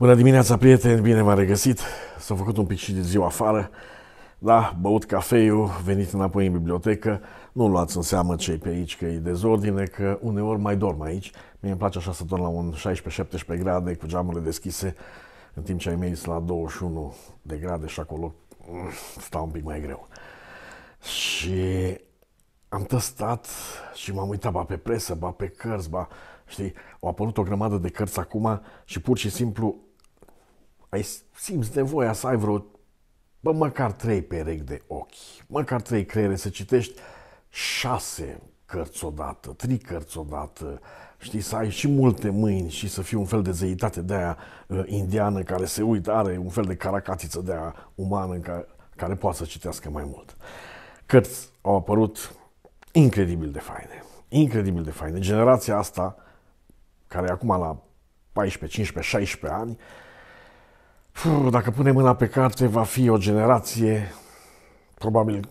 Bună dimineața, prieteni! Bine v-am regăsit! S-a făcut un pic și de ziua afară. Da, băut cafeiul, venit înapoi în bibliotecă. Nu luați în seamă cei pe aici că e dezordine, că uneori mai dorm aici. Mie îmi place așa să dorm la un 16-17 grade cu geamurile deschise, în timp ce ai mei la 21 de grade și acolo mm, stau un pic mai greu. Și am testat și m-am uitat ba pe presă, ba pe cărți, ba Știi, au apărut o grămadă de cărți acum și pur și simplu ai simți nevoia să ai vreo, bă, măcar trei perechi de ochi, măcar trei creiere, să citești șase cărți odată, trei cărți odată, știi, să ai și multe mâini și să fii un fel de zeitate de aia uh, indiană care se uită, are un fel de caracatiță de aia umană care, care poate să citească mai mult. Cărți au apărut incredibil de faine, incredibil de faine. Generația asta, care acum la 14, 15, 16 ani, Puh, dacă punem mâna pe carte, va fi o generație, probabil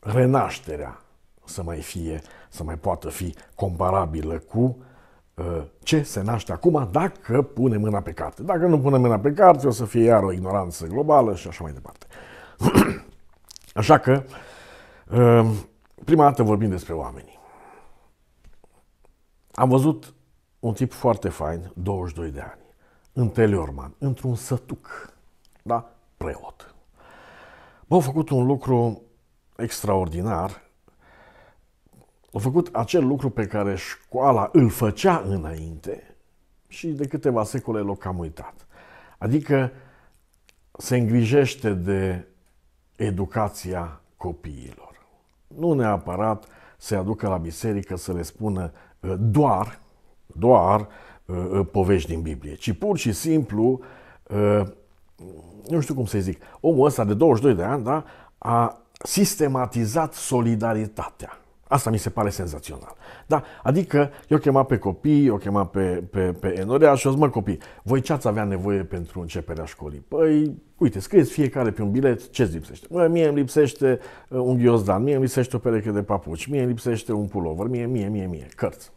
renașterea să mai fie, să mai poată fi comparabilă cu uh, ce se naște acum dacă punem mâna pe carte. Dacă nu punem mâna pe carte, o să fie iar o ignoranță globală și așa mai departe. Așa că, uh, prima dată vorbim despre oamenii. Am văzut un tip foarte fain, 22 de ani în Teleorman, într-un sătuc, da? Preot. m au făcut un lucru extraordinar. Au făcut acel lucru pe care școala îl făcea înainte și de câteva secole l-au cam uitat. Adică se îngrijește de educația copiilor. Nu neapărat se aducă la biserică să le spună doar, doar Uh, uh, povești din Biblie, ci pur și simplu, uh, nu știu cum să zic, omul ăsta de 22 de ani da, a sistematizat solidaritatea. Asta mi se pare senzațional. Da? Adică eu chema pe copii, eu chema pe, pe, pe Enorea și o mă copii, voi ce ați avea nevoie pentru începerea școlii? Păi, uite, scrieți fiecare pe un bilet ce lipsește. Mă, mie îmi lipsește un ghiozdan, mie îmi lipsește o pereche de papuci, mie îmi lipsește un pulover, mie, mie, mie, mie, cărți.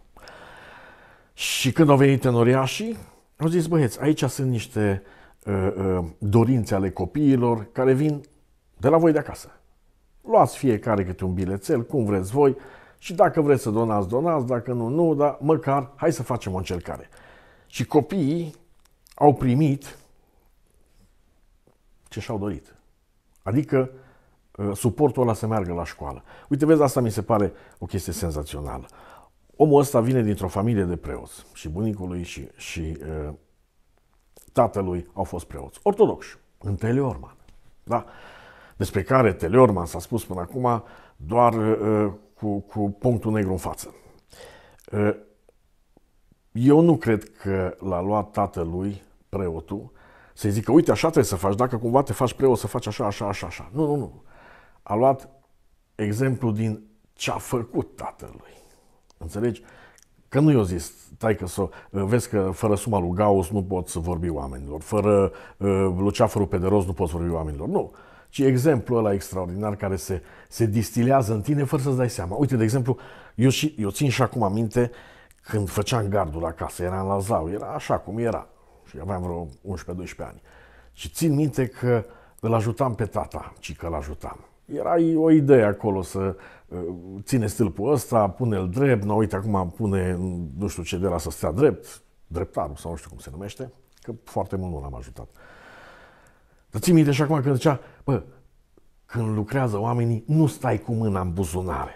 Și când au venit în oriașii, au zis, băieți, aici sunt niște uh, uh, dorințe ale copiilor care vin de la voi de acasă. Luați fiecare câte un bilețel, cum vreți voi, și dacă vreți să donați, donați, dacă nu, nu, dar măcar hai să facem o încercare. Și copiii au primit ce și-au dorit. Adică uh, suportul ăla să meargă la școală. Uite, vezi, asta mi se pare o chestie senzațională. Omul ăsta vine dintr-o familie de preoți și bunicului și, și uh, tatălui au fost preoți ortodoxi, în Teleorman. Da? Despre care Teleorman s-a spus până acum doar uh, cu, cu punctul negru în față. Uh, eu nu cred că l-a luat tatălui preotul să-i zică, uite, așa trebuie să faci, dacă cumva te faci preot, să faci așa, așa, așa, așa. Nu, nu, nu. A luat exemplu din ce a făcut tatălui. Înțelegi? Că nu i-o zis, stai că să, vezi că fără suma lui Gauss nu poți vorbi oamenilor, fără uh, Luceafărul Pederos nu poți vorbi oamenilor. Nu ci exemplu ăla extraordinar care se, se distilează în tine fără să-ți dai seama. Uite, de exemplu, eu, și, eu țin și acum aminte când făceam gardul acasă, era în Lazau, era așa cum era și aveam vreo 11-12 ani. Și țin minte că îl ajutam pe tata, ci că îl ajutam era o idee acolo să uh, ține stâlpul ăsta, pune-l drept, nu uite acum pune nu știu ce de la să stea drept, dreptarul sau nu știu cum se numește, că foarte mult nu l-am ajutat. Dar ții minte și acum când zicea, bă, când lucrează oamenii, nu stai cu mâna în buzunare.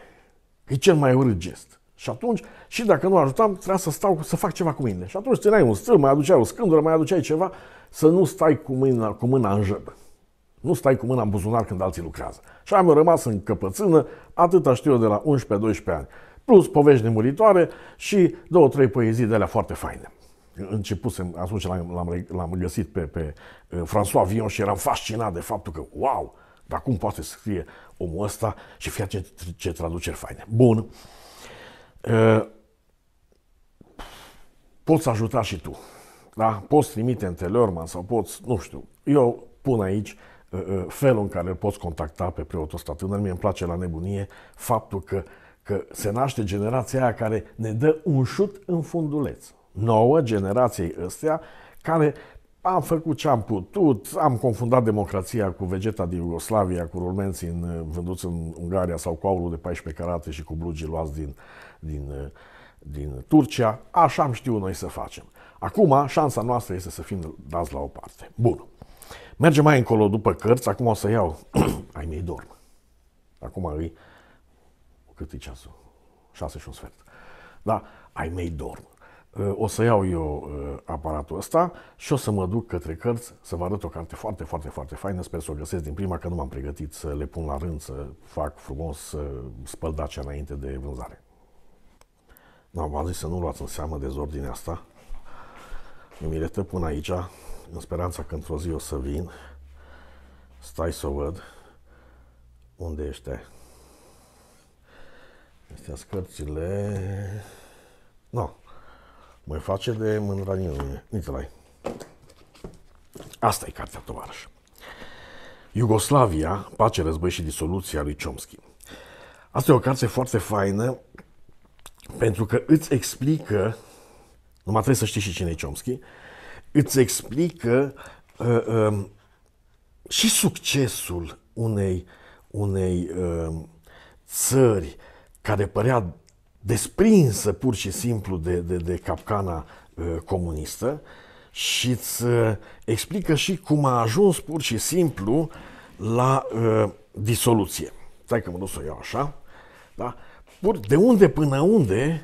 e cel mai urât gest. Și atunci, și dacă nu ajutam, trebuia să stau, să fac ceva cu mine. Și atunci țineai un stâlp, mai aduceai o scândură, mai aduceai ceva, să nu stai cu mâna, cu mâna în jăbă. Nu stai cu mâna în buzunar când alții lucrează. Și am rămas în căpățână, atâta știu eu de la 11-12 ani. Plus povești nemuritoare și două, trei poezii de alea foarte faine. Începusem, atunci l-am, l-am, găsit pe, pe uh, François Villon și eram fascinat de faptul că, wow, dar cum poate să scrie omul ăsta și fie ce, ce traduceri faine. Bun. Uh, poți ajuta și tu. Da? Poți trimite în Teleorman sau poți, nu știu. Eu pun aici Ă, ă, felul în care îl poți contacta pe preotul ăsta tânăr, mie îmi place la nebunie faptul că, că se naște generația aia care ne dă un șut în funduleț. Nouă generației ăstea care am făcut ce am putut, am confundat democrația cu vegeta din Iugoslavia, cu rulmenții în, ă, vânduți în Ungaria sau cu aurul de 14 carate și cu blugii luați din, din, din Turcia. Așa am știut noi să facem. Acum, șansa noastră este să fim dați la o parte. Bun. Mergem mai încolo după cărți, acum o să iau. Ai mei dorm. Acum îi... Cât e ceasul? 6 și un sfert. Da? Ai mei dorm. Uh, o să iau eu uh, aparatul ăsta și o să mă duc către cărți să vă arăt o carte foarte, foarte, foarte faină. Sper să o găsesc din prima, că nu m-am pregătit să le pun la rând, să fac frumos, să Dacia înainte de vânzare. Nu, da, v-am zis să nu luați în seamă dezordinea asta. Mi-mi le până aici, în speranța că într-o zi o să vin, stai să o văd unde ești. Astea scărțile... No, mă face de mândraniu, la Asta e cartea, tovarăș. Iugoslavia, pace, război și disoluția lui Chomsky. Asta e o carte foarte faină pentru că îți explică, numai trebuie să știi și cine e Chomsky, îți explică uh, uh, și succesul unei, unei uh, țări care părea desprinsă pur și simplu de, de, de capcana uh, comunistă și îți uh, explică și cum a ajuns pur și simplu la uh, disoluție. Stai că mă duc să o iau așa. Da? Pur, de unde până unde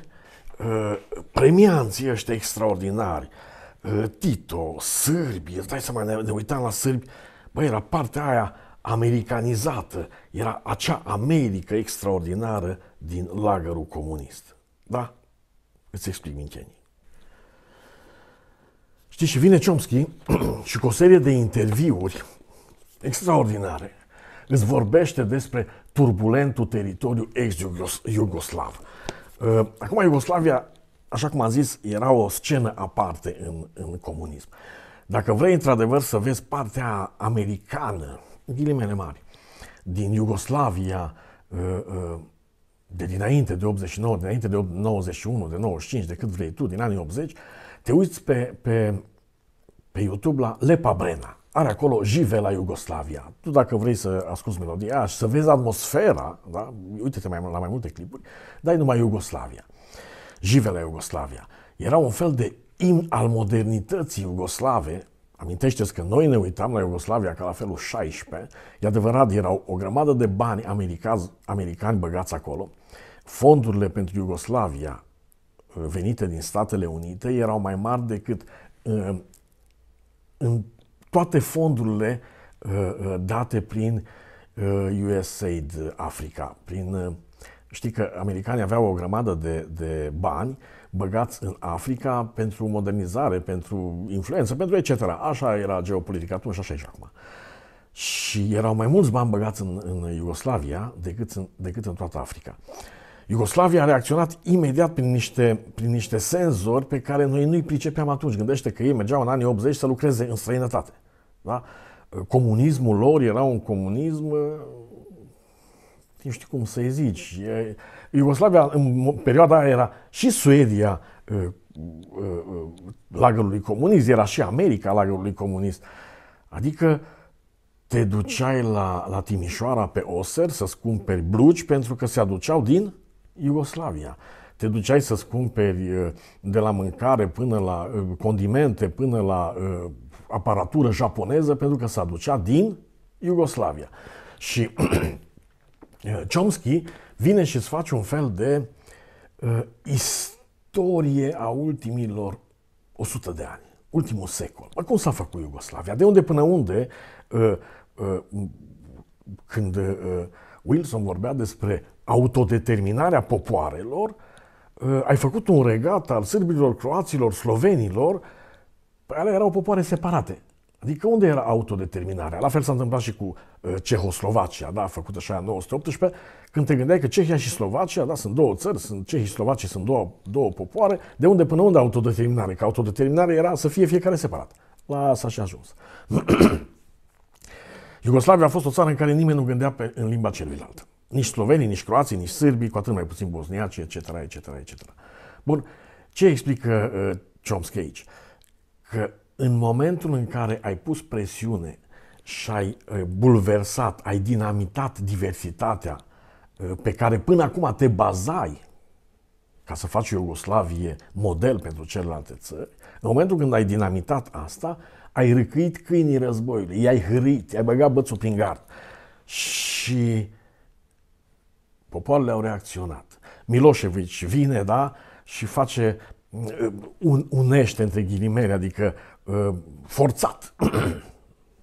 uh, premianții ăștia extraordinari, uh, Ă, Tito, sârbi, îți dai mai ne, ne uitam la sârbi, băi, era partea aia americanizată, era acea America extraordinară din lagărul comunist. Da? Îți explic mincenii. Știi, și vine Chomsky și cu o serie de interviuri extraordinare îți vorbește despre turbulentul teritoriu ex-iugoslav. Ă, acum, Iugoslavia așa cum am zis, era o scenă aparte în, în comunism. Dacă vrei într-adevăr să vezi partea americană, ghilimele mari, din Iugoslavia, uh, uh, de dinainte de 89, de dinainte de 91, de 95, de cât vrei tu, din anii 80, te uiți pe, pe, pe YouTube la Lepa Brena. Are acolo jive la Iugoslavia. Tu dacă vrei să asculti melodia și să vezi atmosfera, da? uite-te mai, la mai multe clipuri, dai numai Iugoslavia jivele Iugoslavia. Era un fel de im al modernității iugoslave. Amintește-ți că noi ne uitam la Iugoslavia ca la felul 16. E adevărat, erau o grămadă de bani americani, americani băgați acolo. Fondurile pentru Iugoslavia uh, venite din Statele Unite erau mai mari decât uh, în toate fondurile uh, date prin USAID Africa, prin Știi că americanii aveau o grămadă de, de bani băgați în Africa pentru modernizare, pentru influență, pentru etc. Așa era geopolitica atunci și așa e și acum. Și erau mai mulți bani băgați în, în Iugoslavia decât în, decât în toată Africa. Iugoslavia a reacționat imediat prin niște, prin niște senzori pe care noi nu-i pricepeam atunci. Gândește că ei mergeau în anii 80 să lucreze în străinătate. Da? Comunismul lor era un comunism nu știu cum să-i zici, Iugoslavia în perioada aia era și Suedia lagărului comunist, era și America lagărului comunist. Adică te duceai la, la Timișoara pe Oser să-ți cumperi blugi pentru că se aduceau din Iugoslavia. Te duceai să-ți cumperi de la mâncare până la condimente, până la aparatură japoneză pentru că se aducea din Iugoslavia. Și Eh, Chomsky vine și îți face un fel de uh, istorie a ultimilor 100 de ani, ultimul secol. Bă, cum s-a făcut Iugoslavia? De unde până unde, uh, uh, când uh, Wilson vorbea despre autodeterminarea popoarelor, uh, ai făcut un regat al sârbilor, croaților, slovenilor, păi alea erau popoare separate. Adică unde era autodeterminarea? La fel s-a întâmplat și cu uh, Cehoslovacia, da, făcută așa în 1918, când te gândeai că Cehia și Slovacia, da, sunt două țări, sunt Cehii și Slovacia sunt două, două popoare, de unde până unde autodeterminare? Că autodeterminare era să fie fiecare separat. La asta și ajuns. Iugoslavia a fost o țară în care nimeni nu gândea pe, în limba celuilalt. Nici slovenii, nici croații, nici sârbii, cu atât mai puțin bosniaci, etc., etc., etc. Bun, ce explică uh, Chomsky aici? Că în momentul în care ai pus presiune și ai bulversat, ai dinamitat diversitatea pe care până acum te bazai ca să faci Iugoslavie model pentru celelalte țări, în momentul când ai dinamitat asta, ai răcăit câinii războiului, i-ai hârit, i-ai băgat bățul prin gard. Și popoarele au reacționat. Milosevic vine, da, și face un, unește între ghilimele, adică Uh, forțat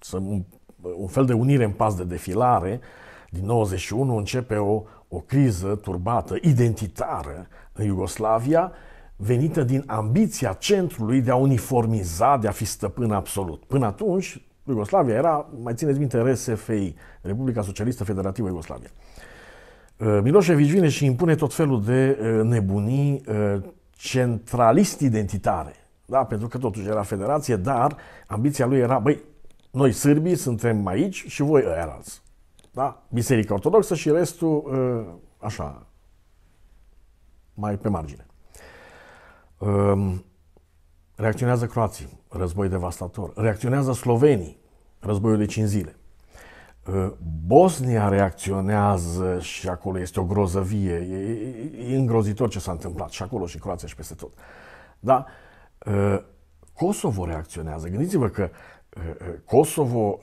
un fel de unire în pas de defilare, din 91 începe o, o criză turbată, identitară în Iugoslavia, venită din ambiția centrului de a uniformiza, de a fi stăpân absolut. Până atunci, Iugoslavia era, mai țineți minte, RSFI, Republica Socialistă Federativă Iugoslavia. Uh, Milosevic vine și impune tot felul de uh, nebunii centralist identitare da, pentru că totuși era federație, dar ambiția lui era, băi, noi sârbii suntem aici și voi ăia alți. Da? Biserica Ortodoxă și restul, ă, așa, mai pe margine. Reacționează croații, război devastator. Reacționează slovenii, războiul de 5 zile. Ă, Bosnia reacționează și acolo este o grozăvie, e, e îngrozitor ce s-a întâmplat și acolo și Croația și peste tot. Da. Ă, Kosovo reacționează. Gândiți-vă că ă, ă, Kosovo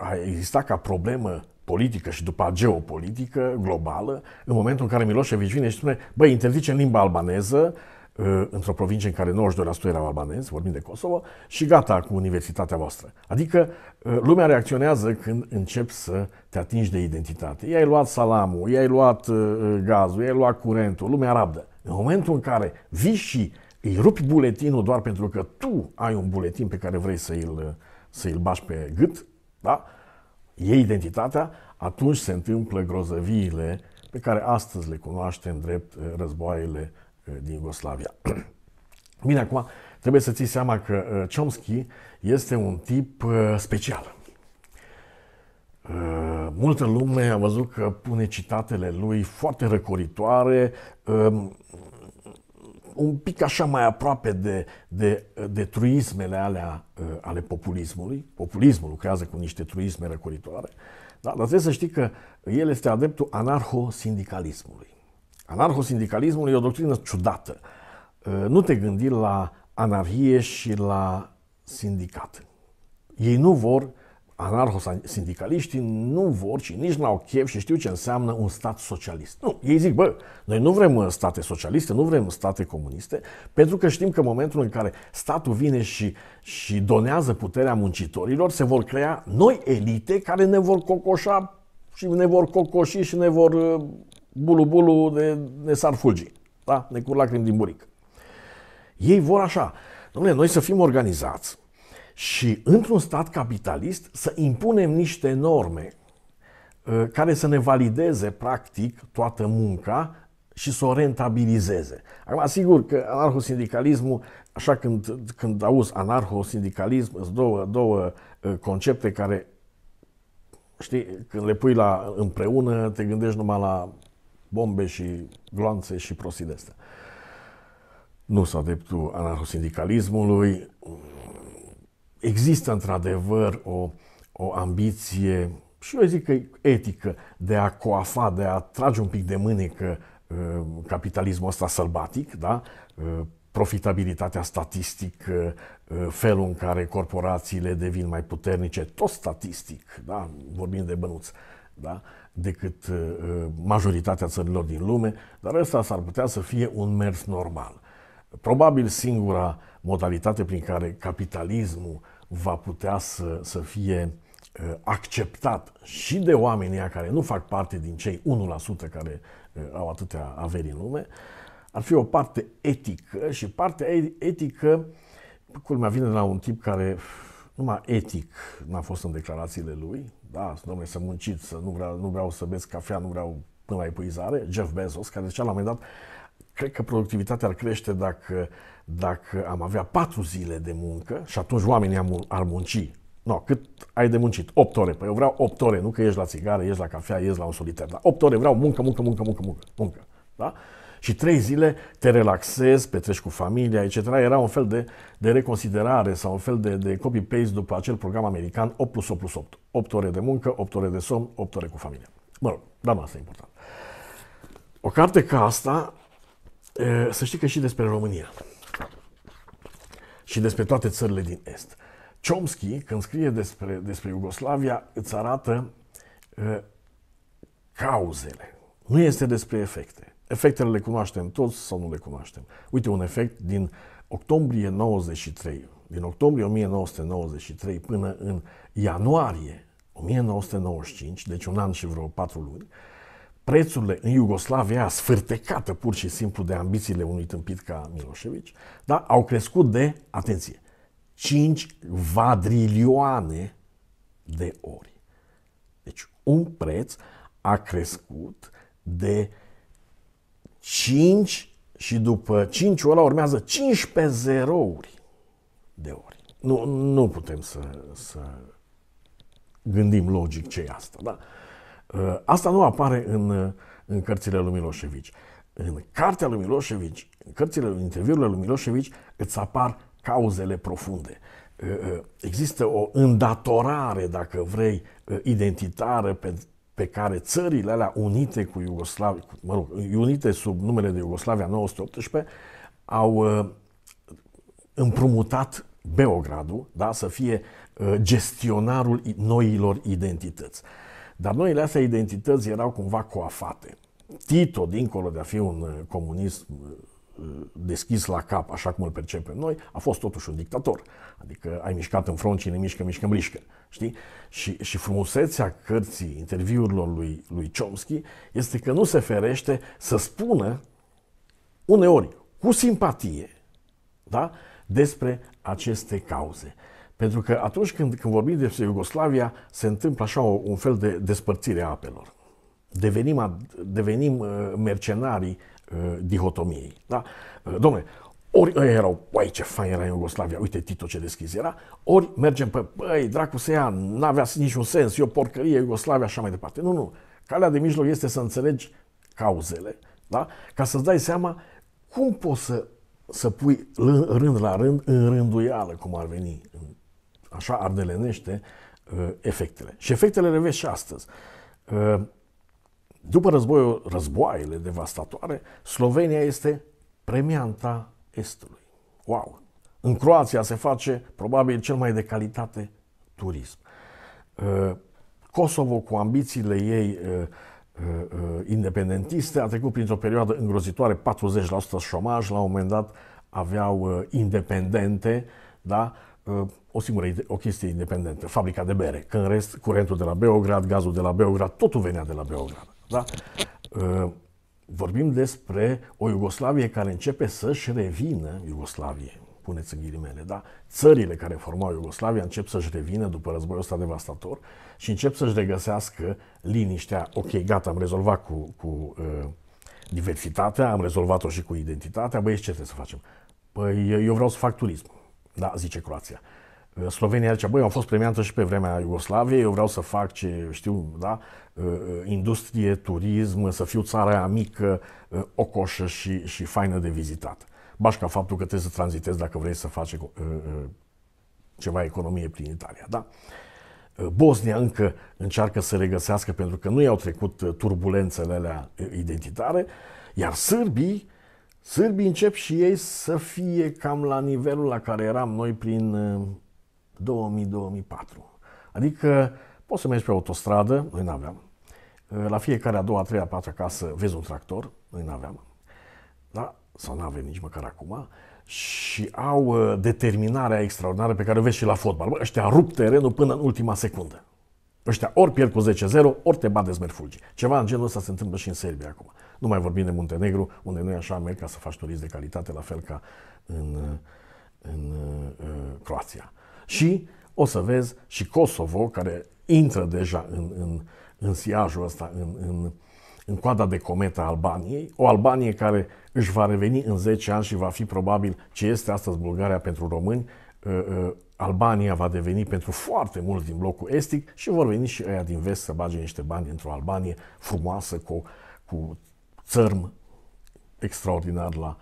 a existat ca problemă politică și după geopolitică globală, în momentul în care Milosevic vine și spune, băi, în limba albaneză, într-o provincie în care 92% erau albanezi, vorbim de Kosovo, și gata cu universitatea voastră. Adică lumea reacționează când încep să te atingi de identitate. I-ai luat salamul, i-ai luat gazul, i-ai luat curentul, lumea rabdă. În momentul în care vii și îi rupi buletinul doar pentru că tu ai un buletin pe care vrei să-l, să bași pe gât, da? e identitatea, atunci se întâmplă grozăviile pe care astăzi le cunoaștem drept uh, războaiele uh, din Iugoslavia. Bine, acum trebuie să ții seama că uh, Chomsky este un tip special. Multă lume a văzut că pune citatele lui foarte răcoritoare, um, un pic așa mai aproape de, de, de truismele alea uh, ale populismului. Populismul lucrează cu niște truisme răcoritoare, da? dar trebuie să știi că el este adeptul anarhosindicalismului. Anarhosindicalismul e o doctrină ciudată. Uh, nu te gândi la anarhie și la sindicat. Ei nu vor anarho-sindicaliștii nu vor și nici n-au chef și știu ce înseamnă un stat socialist. Nu, ei zic, bă, noi nu vrem uh, state socialiste, nu vrem state comuniste, pentru că știm că în momentul în care statul vine și, și donează puterea muncitorilor, se vor crea noi elite care ne vor cocoșa și ne vor cocoși și ne vor uh, bulu-bulu de, s-ar sarfulgii. Da? Ne cur lacrimi din buric. Ei vor așa. Dom'le, noi să fim organizați, și într-un stat capitalist să impunem niște norme ă, care să ne valideze practic toată munca și să o rentabilizeze. Acum, sigur că anarhosindicalismul, așa când, când auzi anarhosindicalism, sunt două, două ă, concepte care, știi, când le pui la împreună, te gândești numai la bombe și gloanțe și prostii de astea. Nu s-a dreptul anarhosindicalismului, există într-adevăr o, o ambiție și eu zic că etică de a coafa, de a trage un pic de mânecă uh, capitalismul ăsta sălbatic, da? Uh, profitabilitatea statistică, uh, felul în care corporațiile devin mai puternice, tot statistic, da? vorbim de bănuți, da? decât majoritatea țărilor din lume, dar ăsta s-ar putea să fie un mers normal. Probabil singura modalitate prin care capitalismul va putea să, să fie uh, acceptat și de oamenii care nu fac parte din cei 1% care uh, au atâtea averi în lume, ar fi o parte etică și partea etică, culmea vine de la un tip care numai etic n-a fost în declarațiile lui, da, domnule, să munciți, să nu vreau, nu vreau să beți cafea, nu vreau până la epuizare, Jeff Bezos, care zicea la un moment dat, cred că productivitatea ar crește dacă, dacă am avea patru zile de muncă și atunci oamenii ar munci. No, cât ai de muncit? 8 ore. Păi eu vreau 8 ore, nu că ești la țigară, ești la cafea, ești la un soliter. Dar 8 ore vreau muncă, muncă, muncă, muncă, muncă. muncă da? Și 3 zile te relaxezi, petreci cu familia, etc. Era un fel de, de reconsiderare sau un fel de, de copy-paste după acel program american 8 plus 8 plus 8. 8 ore de muncă, 8 ore de somn, 8 ore cu familia. Mă rog, dar nu asta e important. O carte ca asta să știi că și despre România și despre toate țările din Est. Chomsky, când scrie despre, despre Iugoslavia, îți arată uh, cauzele. Nu este despre efecte. Efectele le cunoaștem toți sau nu le cunoaștem. Uite un efect din octombrie 93, din octombrie 1993 până în ianuarie 1995, deci un an și vreo patru luni, uh, prețurile în Iugoslavia a sfârtecată pur și simplu de ambițiile unui tâmpit ca Milosevic, da? au crescut de, atenție, 5 vadrilioane de ori. Deci un preț a crescut de 5 și după 5 ăla urmează 15 zerouri de ori. Nu, nu putem să, să gândim logic ce e asta. Da? Uh, asta nu apare în, uh, în cărțile lui Milosevic. În cartea lui Milosevic, în cărțile, în interviurile lui Milosevic, îți apar cauzele profunde. Uh, există o îndatorare, dacă vrei, identitară pe, pe care țările alea unite cu Iugoslavia, mă rog, unite sub numele de Iugoslavia 918, au împrumutat Beogradul da, să fie gestionarul noilor identități. Dar noile astea identități erau cumva coafate. Tito, dincolo de a fi un uh, comunist uh, uh, deschis la cap, așa cum îl percepem noi, a fost totuși un dictator. Adică ai mișcat în front cine mișcă, mișcă, mișcă. Știi? Și, și frumusețea cărții interviurilor lui, lui Chomsky este că nu se ferește să spună uneori cu simpatie da? despre aceste cauze. Pentru că atunci când, când vorbim despre Iugoslavia, se întâmplă așa un fel de despărțire a apelor. Devenim, devenim uh, mercenarii uh, dihotomiei. Da? Uh, Domnule, ori ei erau, păi ce fain era Iugoslavia, uite Tito ce deschis era, ori mergem pe, păi, dracu să ia, n-avea niciun sens, e o porcărie Iugoslavia, așa mai departe. Nu, nu, calea de mijloc este să înțelegi cauzele, da? ca să-ți dai seama cum poți să, să pui rând la rând în rânduială, cum ar veni în așa ardelenește uh, efectele. Și efectele le vezi și astăzi. Uh, după războiul, războaiele devastatoare, Slovenia este premianta Estului. Wow! În Croația se face probabil cel mai de calitate turism. Uh, Kosovo, cu ambițiile ei independentiste, a trecut printr-o perioadă îngrozitoare, 40% șomaj, la un moment dat aveau independente, da? o singură, o chestie independentă, fabrica de bere, că în rest curentul de la Beograd, gazul de la Beograd, totul venea de la Beograd. Da? Uh, vorbim despre o Iugoslavie care începe să-și revină, Iugoslavie, puneți în ghilimele, da? țările care formau Iugoslavia încep să-și revină după războiul ăsta devastator și încep să-și regăsească liniștea, ok, gata, am rezolvat cu, cu uh, diversitatea, am rezolvat-o și cu identitatea, băieți, ce trebuie să facem? Păi eu vreau să fac turism. Da, zice Croația. Uh, Slovenia zice, băi, am fost premiată și pe vremea Iugoslaviei, eu vreau să fac ce știu, da, uh, uh, industrie, turism, să fiu țara mică, ocoșă și, și faină de vizitat. Bașca faptul că trebuie să tranzitezi dacă vrei să faci ceva economie prin Italia, da? Bosnia încă încearcă să regăsească pentru că nu i-au trecut turbulențele alea identitare, iar sârbii Sârbii încep și ei să fie cam la nivelul la care eram noi prin 2000-2004. Uh, adică poți să mergi pe autostradă, noi n-aveam. Uh, la fiecare a doua, a treia, a patra casă vezi un tractor, noi n-aveam. Da? Sau n-avem nici măcar acum. Și au uh, determinarea extraordinară pe care o vezi și la fotbal. Bă, ăștia rup terenul până în ultima secundă. Ăștia ori pierd cu 10-0, ori te bat de zmerfugi. Ceva în genul ăsta se întâmplă și în Serbia acum. Nu mai vorbim de Muntenegru, unde nu e așa merg ca să faci turism de calitate, la fel ca în, în în uh, Croația. Și o să vezi și Kosovo, care intră deja în, în, în siajul ăsta, în, în, în coada de cometa Albaniei, o Albanie care își va reveni în 10 ani și va fi probabil ce este astăzi Bulgaria pentru români, uh, uh, Albania va deveni pentru foarte mulți din blocul estic și vor veni și aia din vest să bage niște bani într-o Albanie frumoasă, cu, cu țărm extraordinar la,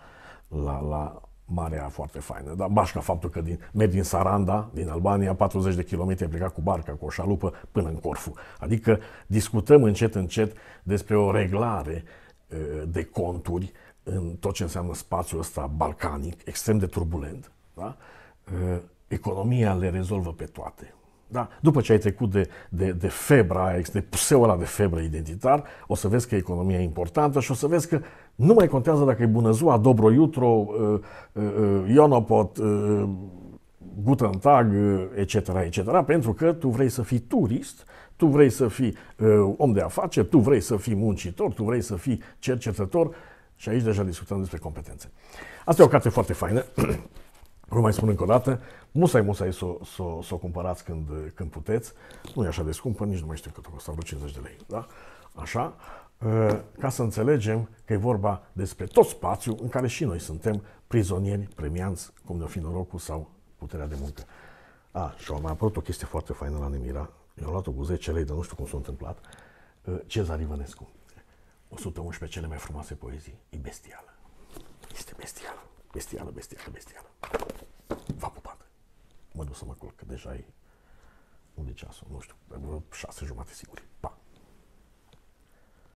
la, la marea foarte faină. Dar bașca faptul că din, merg din Saranda, din Albania, 40 de kilometri, ai plecat cu barca, cu o șalupă, până în Corfu. Adică discutăm încet, încet despre o reglare de conturi în tot ce înseamnă spațiul ăsta balcanic, extrem de turbulent. Da? economia le rezolvă pe toate. Da? După ce ai trecut de, de, de febra aia, de ăla de febră identitar, o să vezi că economia e importantă și o să vezi că nu mai contează dacă e bună ziua, dobro jutro, uh, uh, uh, ionopot, guten tag, etc., etc., pentru că tu vrei să fii turist, tu vrei să fii om de afaceri, tu vrei să fii muncitor, tu vrei să fii cercetător și aici deja discutăm despre competențe. Asta e o carte foarte faină. Vă mai spun încă o dată, musai, musai să o s-o, s-o cumpărați când, când puteți. Nu e așa de scumpă, nici nu mai știu cât o costă, vreo 50 de lei. Da? Așa, ă, ca să înțelegem că e vorba despre tot spațiul în care și noi suntem prizonieri, premianți, cum ne-o fi norocul sau puterea de muncă. A, și au mai apărut o chestie foarte faină la Nemira. Eu am luat-o cu 10 lei, dar nu știu cum s-a întâmplat. Ă, Cezar Ivănescu. 111 cele mai frumoase poezii. E bestială. Este bestială. Bestială, bestială, bestială. Va pupat. Mă duc să mă culc, că deja e unde ceasul, nu știu, vreo șase jumate sigur. Pa!